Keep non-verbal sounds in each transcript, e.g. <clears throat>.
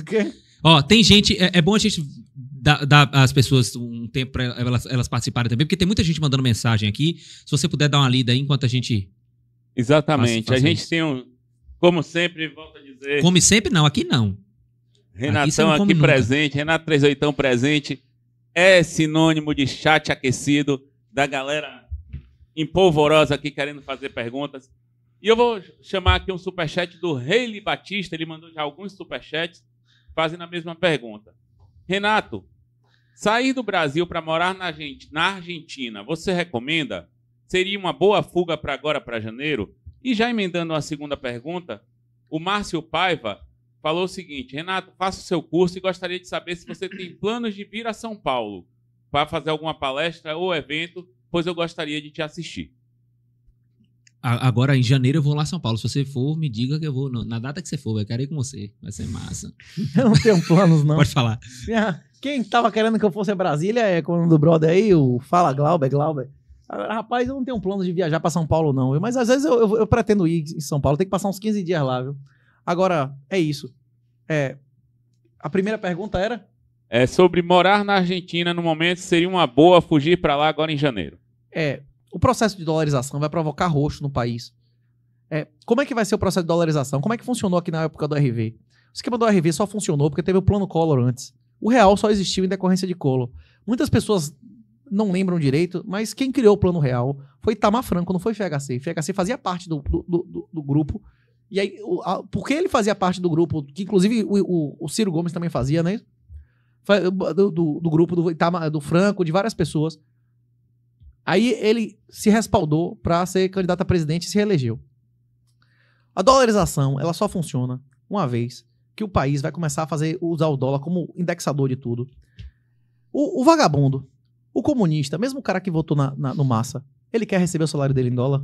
O quê? Ó, tem gente. É, é bom a gente dar, as às pessoas um tempo para elas, elas participarem também, porque tem muita gente mandando mensagem aqui. Se você puder dar uma lida aí enquanto a gente. Exatamente. Faz, faz a gente isso. tem um. Como sempre, volta a dizer. como sempre não, aqui não. Renatão aqui, aqui presente, Renato 38 presente. É sinônimo de chat aquecido da galera empolvorosa aqui querendo fazer perguntas. E eu vou chamar aqui um superchat do Reile Batista, ele mandou já alguns superchats fazendo a mesma pergunta. Renato, sair do Brasil para morar na Argentina, você recomenda? Seria uma boa fuga para agora para janeiro? E já emendando a segunda pergunta, o Márcio Paiva falou o seguinte: Renato, faça o seu curso e gostaria de saber se você tem <clears throat> planos de vir a São Paulo para fazer alguma palestra ou evento, pois eu gostaria de te assistir. Agora, em janeiro, eu vou lá em São Paulo. Se você for, me diga que eu vou. Na data que você for, eu quero ir com você. Vai ser massa. <laughs> Eu não tenho planos, não. Pode falar. Quem tava querendo que eu fosse a Brasília é quando do brother aí, o Fala Glauber, Glauber. rapaz, eu não tenho plano de viajar para São Paulo, não. Mas às vezes eu, eu, eu, pretendo ir em São Paulo. Tem que passar uns 15 dias lá, viu? Agora, é isso. É, a primeira pergunta era? É sobre morar na Argentina no momento. Seria uma boa fugir para lá agora em janeiro. É, o processo de dolarização vai provocar roxo no país. É, como é que vai ser o processo de dolarização? Como é que funcionou aqui na época do RV? O esquema do RV só funcionou porque teve o plano Collor antes. O real só existiu em decorrência de Collor. Muitas pessoas não lembram direito, mas quem criou o plano real foi Itamar Franco, não foi FHC. FHC fazia parte do, do, do, do grupo. E aí, o, a, porque ele fazia parte do grupo, que inclusive o, o, o Ciro Gomes também fazia, né? Do, do, do grupo do, Itama, do Franco, de várias pessoas. Aí ele se respaldou para ser candidato a presidente e se reelegeu. A dolarização, ela só funciona uma vez que o país vai começar a fazer usar o dólar como indexador de tudo. O, o vagabundo, o comunista, mesmo o cara que votou na, na, no Massa, ele quer receber o salário dele em dólar?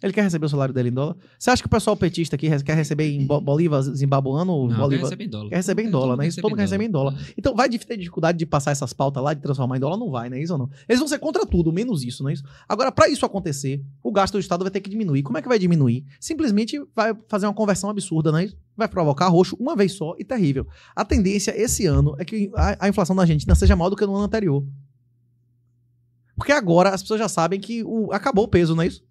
Ele quer receber o salário dele em dólar. Você acha que o pessoal petista aqui quer receber em bolívar zimbabuano? Ou bolívar? Quer receber em dólar. Quer receber em dólar, né? Isso todo mundo quer receber em dólar. Então vai ter dificuldade de passar essas pautas lá, de transformar em dólar? Não vai, né? Isso ou não? Eles vão ser contra tudo, menos isso, não é isso? Agora, para isso acontecer, o gasto do Estado vai ter que diminuir. Como é que vai diminuir? Simplesmente vai fazer uma conversão absurda, não é isso? Vai provocar roxo uma vez só e terrível. A tendência esse ano é que a, a inflação da Argentina seja maior do que no ano anterior. Porque agora as pessoas já sabem que o, acabou o peso, não é isso?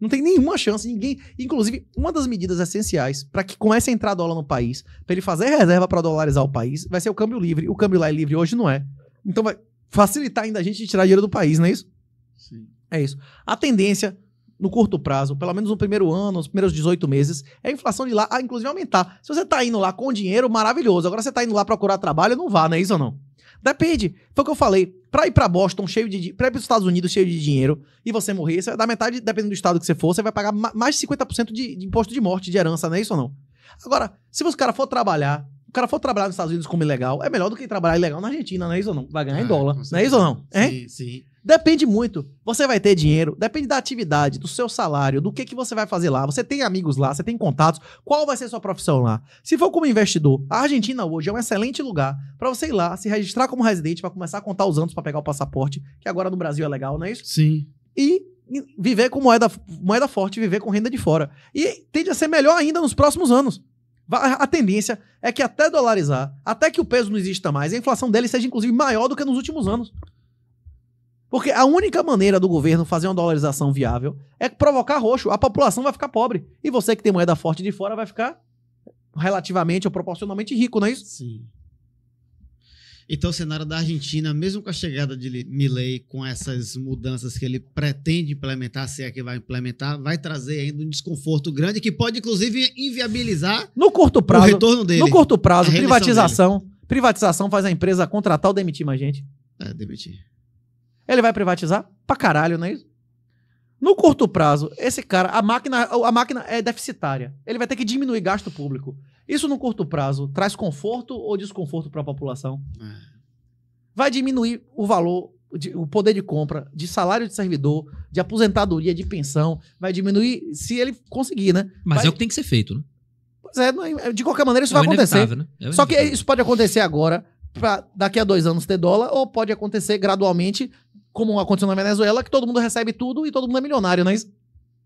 Não tem nenhuma chance, ninguém. Inclusive, uma das medidas essenciais para que comece a entrar dólar no país, para ele fazer reserva para dolarizar o país, vai ser o câmbio livre. O câmbio lá é livre, hoje não é. Então vai facilitar ainda a gente tirar dinheiro do país, não é isso? Sim. É isso. A tendência, no curto prazo, pelo menos no primeiro ano, nos primeiros 18 meses, é a inflação de lá, a, inclusive, aumentar. Se você está indo lá com dinheiro, maravilhoso. Agora você está indo lá procurar trabalho, não vá, não é isso ou não? Depende. Foi o que eu falei. Pra ir pra Boston, cheio de. Pra ir pros Estados Unidos, cheio de dinheiro, e você morrer, você, é da metade, dependendo do estado que você for, você vai pagar mais de 50% de, de imposto de morte, de herança, não é isso ou não? Agora, se você cara for trabalhar, o cara for trabalhar nos Estados Unidos como ilegal, é melhor do que trabalhar ilegal na Argentina, não é isso ou não? Vai ganhar ah, em é, dólar, não é isso ou não? Hein? Sim, sim. Depende muito. Você vai ter dinheiro, depende da atividade, do seu salário, do que, que você vai fazer lá. Você tem amigos lá, você tem contatos, qual vai ser sua profissão lá? Se for como investidor, a Argentina hoje é um excelente lugar para você ir lá, se registrar como residente, para começar a contar os anos para pegar o passaporte, que agora no Brasil é legal, não é isso? Sim. E viver com moeda, moeda forte, viver com renda de fora. E tende a ser melhor ainda nos próximos anos. A tendência é que até dolarizar, até que o peso não exista mais, a inflação dele seja inclusive maior do que nos últimos anos. Porque a única maneira do governo fazer uma dolarização viável é provocar roxo. A população vai ficar pobre. E você que tem moeda forte de fora vai ficar relativamente ou proporcionalmente rico, não é isso? Sim. Então, o cenário da Argentina, mesmo com a chegada de Milley, com essas mudanças que ele pretende implementar, se é que vai implementar, vai trazer ainda um desconforto grande que pode, inclusive, inviabilizar no curto prazo, o retorno dele. No curto prazo, privatização. Dele. Privatização faz a empresa contratar ou demitir mais gente. É, demitir. Ele vai privatizar pra caralho, não é isso? No curto prazo, esse cara, a máquina, a máquina é deficitária. Ele vai ter que diminuir gasto público. Isso no curto prazo traz conforto ou desconforto para a população? Vai diminuir o valor, de, o poder de compra de salário de servidor, de aposentadoria, de pensão. Vai diminuir se ele conseguir, né? Mas vai... é o que tem que ser feito, né? Pois é, é de qualquer maneira isso é vai acontecer. Né? É Só que isso pode acontecer agora, para daqui a dois anos ter dólar, ou pode acontecer gradualmente, como aconteceu na Venezuela, que todo mundo recebe tudo e todo mundo é milionário, não é isso?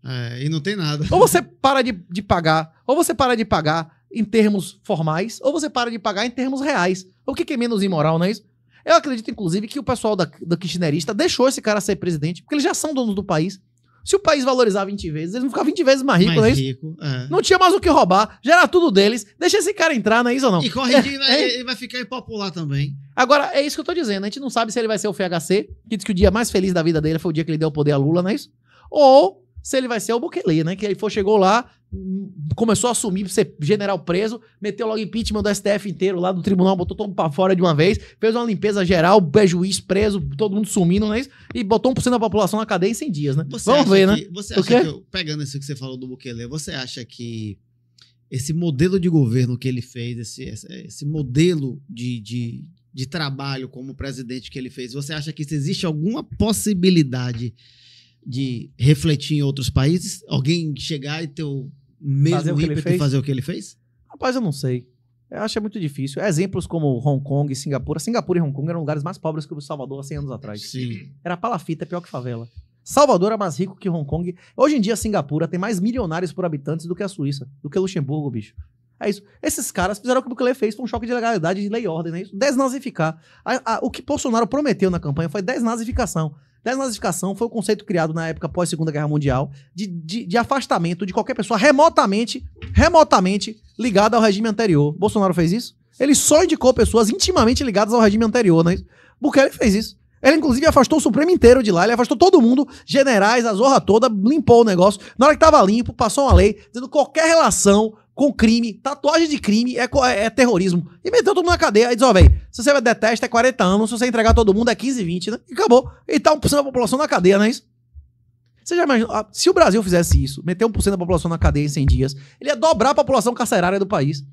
É, e não tem nada. Ou você para de, de pagar, ou você para de pagar em termos formais, ou você para de pagar em termos reais. O que, que é menos imoral, não é isso? Eu acredito, inclusive, que o pessoal da, da kirchnerista deixou esse cara ser presidente, porque eles já são donos do país. Se o país valorizar 20 vezes, eles não ficavam 20 vezes mais ricos, não é isso? Rico, é. Não tinha mais o que roubar, já era tudo deles. Deixa esse cara entrar, não é isso ou não? E corre, <laughs> né? é, ele, vai, é. vai ficar impopular também. Agora, é isso que eu tô dizendo. A gente não sabe se ele vai ser o FHC, que diz que o dia mais feliz da vida dele foi o dia que ele deu o poder a Lula, não é isso? Ou se ele vai ser o Bukele, né? Que ele for, chegou lá, começou a assumir ser general preso, meteu logo impeachment do STF inteiro lá do tribunal, botou todo mundo pra fora de uma vez, fez uma limpeza geral, é juiz preso, todo mundo sumindo, não é isso? E botou 1% da população na cadeia em 100 dias, né? Você Vamos ver, né? que, né? Você acha que, eu, pegando isso que você falou do Bukele, você acha que esse modelo de governo que ele fez, esse, esse modelo de, de, de trabalho como presidente que ele fez, você acha que existe alguma possibilidade de refletir em outros países? Alguém chegar e ter o mesmo fazer o que ele fez? fazer o que ele fez? Rapaz, eu não sei. Eu acho é muito difícil. Exemplos como Hong Kong e Singapura. Singapura e Hong Kong eram lugares mais pobres que o Salvador há 100 anos atrás. Sim. Era palafita, é pior que favela. Salvador era é mais rico que Hong Kong. Hoje em dia, Singapura tem mais milionários por habitantes do que a Suíça, do que Luxemburgo, bicho. É isso. Esses caras fizeram o que o Bukele fez, foi um choque de legalidade, de lei e ordem, né? Desnazificar. A, a, o que Bolsonaro prometeu na campanha foi desnazificação. Desnazificação foi o um conceito criado na época pós Segunda Guerra Mundial de, de, de, afastamento de qualquer pessoa remotamente, remotamente ligada ao regime anterior. Bolsonaro fez isso? Ele só indicou pessoas intimamente ligadas ao regime anterior, não é ele fez isso. Ele, inclusive, afastou o Supremo inteiro de lá, ele afastou todo mundo, generais, a zorra toda, limpou o negócio. Na hora que tava limpo, passou uma lei dizendo qualquer relação com crime, tatuagem de crime é, é, é, terrorismo. E meteu todo mundo na cadeia. Aí diz, ó, oh, velho, se você detesta é 40 anos, se você entregar todo mundo é 15, 20, né? E acabou. E tá 1% da população na cadeia, não é isso? Você já imaginou? Se o Brasil fizesse isso, meter 1% da população na cadeia em 100 dias, ele ia dobrar a população carcerária do país.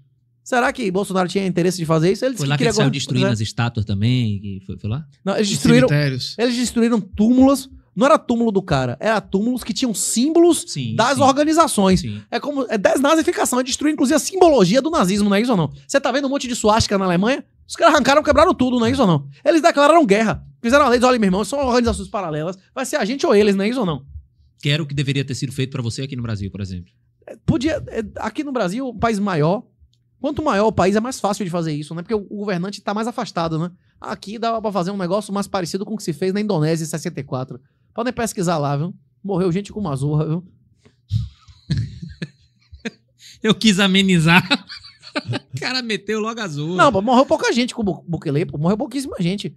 Será que Bolsonaro tinha interesse de fazer isso? Ele foi lá que, eles saiu destruindo né? as estátuas também, foi, foi, lá? Não, eles destruíram, eles destruíram túmulos não era túmulo do cara, era túmulos que tinham símbolos sim, das sim. organizações. Sim. É como é desnazificação, é destruir inclusive a simbologia do nazismo, não é isso ou não? Você tá vendo um monte de suástica na Alemanha? Os caras arrancaram, quebraram tudo, não é isso ou não? Eles declararam guerra. Fizeram a lei, olha, meu irmão, são organizações paralelas, vai ser a gente ou eles, não é isso ou não? Que era o que deveria ter sido feito para você aqui no Brasil, por exemplo. É, podia, é, aqui no Brasil, um país maior, Quanto maior o país, é mais fácil de fazer isso, né? Porque o governante tá mais afastado, né? Aqui dava para fazer um negócio mais parecido com o que se fez na Indonésia em 64. Podem pesquisar lá, viu? Morreu gente com mazurra, viu? <laughs> Eu quis amenizar. o cara meteu logo azul. Não, pô, morreu pouca gente com o Bukele, pô. Morreu pouquíssima gente.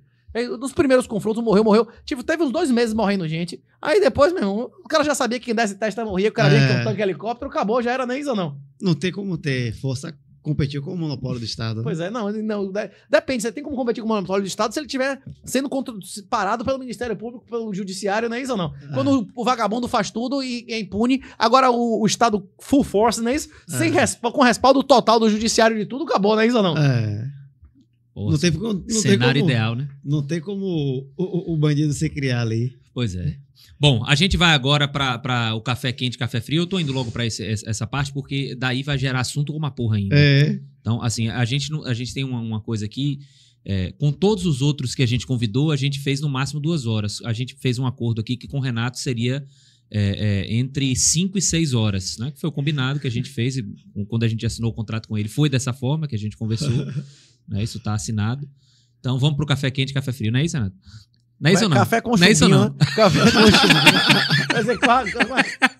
nos primeiros confrontos, morreu, morreu. Tipo, teve uns dois meses morrendo gente. Aí depois, meu o cara já sabia que quem desse testa morria, o cara é. veio com um tanque helicóptero, acabou, já era nem isso não. Não tem como ter força competir com o monopólio do Estado. Né? Pois é, não, não depende. Você tem como competir com o monopólio do Estado se ele estiver sendo contra, parado pelo Ministério Público, pelo Judiciário, não é isso ou não? Ah. Quando o, o vagabundo faz tudo e, e é impune, agora o, o, Estado full force, não é isso? Ah. Sem é. resp com respaldo total do Judiciário de tudo, acabou, não é isso ou não? É. Porra, não tem, assim, não tem cenário como, ideal, né? Não tem como o, o, bandido se criar ali. Pois é. Bom, a gente vai agora para o café quente, café frio. Eu tô indo logo para essa parte, porque daí vai gerar assunto como uma porra ainda. É. Então, assim, a gente, a gente tem uma, uma coisa aqui. É, com todos os outros que a gente convidou, a gente fez no máximo duas horas. A gente fez um acordo aqui que com o Renato seria é, é, entre cinco e seis horas, né? Que foi o combinado que a gente fez. E quando a gente assinou o contrato com ele, foi dessa forma que a gente conversou. <laughs> Né? Isso está assinado. Então vamos para o café quente e café frio, não é isso, Renato? Não é isso, ou não. Café com chumbinho. Não é isso, não. Né? Café com chumbinho. Quer dizer, é quadro,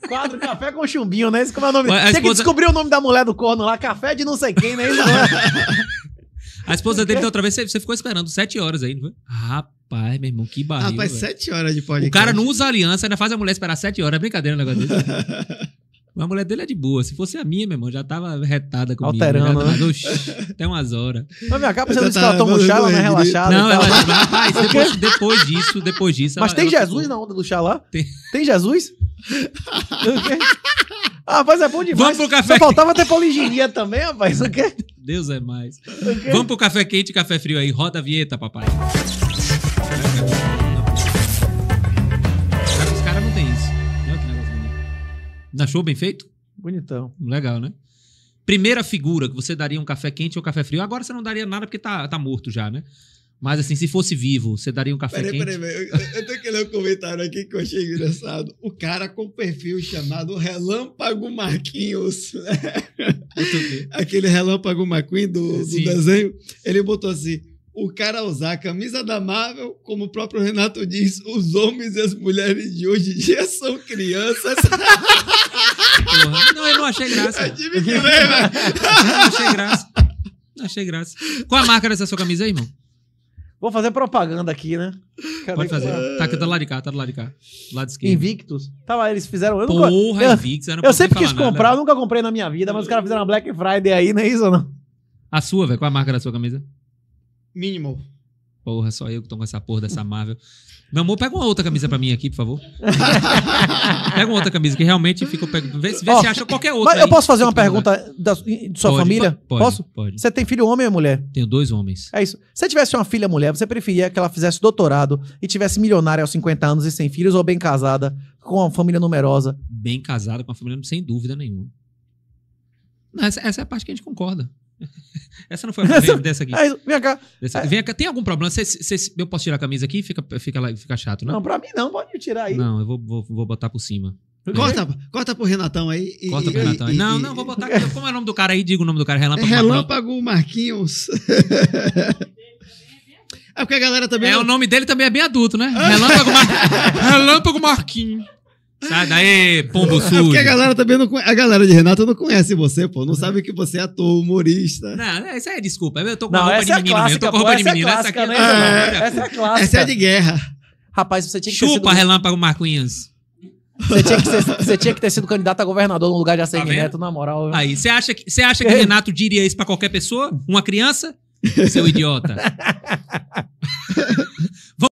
quadro Café com Chumbinho, é Esse como é o nome Você esposa... que descobriu o nome da mulher do corno lá, Café de não sei quem, né? não é né? <laughs> a esposa dele, da outra vez, você ficou esperando sete horas aí, não foi? Rapaz, meu irmão, que barulho. Rapaz, sete horas de podcast. O cara não usa aliança, ainda faz a mulher esperar sete horas. É brincadeira o negócio desse. <laughs> A mulher dele é de boa. Se fosse a minha, meu irmão, já tava retada comigo. Né? Alterando, né? Tava, oxi, até umas horas. Mas minha capa, você disse que ela toma um chá, ela não é relaxada. Não, ela... <laughs> Rapaz, depois, depois disso, depois disso... Mas ela, tem ela Jesus ficou... na onda do chá lá? Tem. Tem Jesus? Ah, rapaz, é bom demais. Vamos pro café... Só faltava ter poliginia também, rapaz. Deus é mais. Vamos pro café quente e café frio aí. Roda a vinheta, papai. Achou bem feito? Bonitão. Legal, né? Primeira figura que você daria um café quente ou café frio. Agora você não daria nada porque tá, tá morto já, né? Mas assim, se fosse vivo, você daria um café peraí, quente? Peraí, peraí. Eu, eu tenho que ler um comentário aqui que eu achei engraçado. O cara com perfil chamado Relâmpago Marquinhos. <laughs> Aquele Relâmpago Marquinhos do, do desenho. Ele botou assim o cara usar a camisa da Marvel, como o próprio Renato diz, os homens e as mulheres de hoje em dia são crianças. Porra. Não, eu não achei graça. É, não achei graça. Não achei graça. Qual a marca dessa sua camisa aí, irmão? Vou fazer propaganda aqui, né? Cadê Pode fazer. Que... Tá, tá lá de cá, tá do lado de cá. Lado esquerdo. Invictus. Tava, tá eles fizeram. Eu Porra, nunca, eu, Invictus. Eu, eu sempre quis nada, comprar, né? nunca comprei na minha vida, mas os caras fizeram uma Black Friday aí, não é isso ou não? A sua, velho? Qual a marca da sua camisa? Minimal. Porra, só eu que tô com essa porra dessa Marvel. Meu amor, pega uma outra camisa pra mim aqui, por favor. <laughs> pega uma outra camisa, que realmente fica. Pego, vê se, vê oh, se acha qualquer outra. Mas aí. eu posso fazer uma pergunta da, de sua pode, família? Pode, posso? Pode. Você tem filho homem ou mulher? Tenho dois homens. É isso. Se você tivesse uma filha mulher, você preferia que ela fizesse doutorado e tivesse milionária aos 50 anos e sem filhos ou bem casada, com uma família numerosa? Bem casada, com uma família sem dúvida nenhuma. Essa, essa é a parte que a gente concorda. <laughs> Essa não foi a Essa, dessa aqui. É vem cá. Dessa, é. Vem cá. Tem algum problema? Cê, cê, cê, eu posso tirar a camisa aqui? Fica, fica, lá, fica chato, né? Não, pra mim não. Pode tirar aí. Não, eu vou, vou, vou botar por cima. Corta, corta pro Renatão aí. E, corta pro Renatão aí. E, não, não, vou botar Como é o nome do cara aí? Diga o nome do cara. Relâmpago, Relâmpago Marquinhos. <laughs> é porque a galera também. É, o nome dele também é bem adulto, né? <laughs> Relâmpago, Mar... Relâmpago Marquinhos. Sai daí, pombo sujo. É porque a galera também não conhece, A galera de Renato não conhece você, pô. Não sabe que você é ator, humorista. Não, isso aí é desculpa. Eu tô com não, roupa de menino é Eu tô com roupa de menino. Essa, é clássica, essa aqui é, é, Essa é a clássica. Essa é de guerra. Rapaz, você tinha que Chupa, sido... relâmpago Marquinhos. Você tinha, ser, você tinha, que ter sido candidato a governador no lugar de Assem tá Neto, na moral. Aí, você acha que, você acha que Renato diria isso pra qualquer pessoa? Uma criança? Seu idiota. <laughs>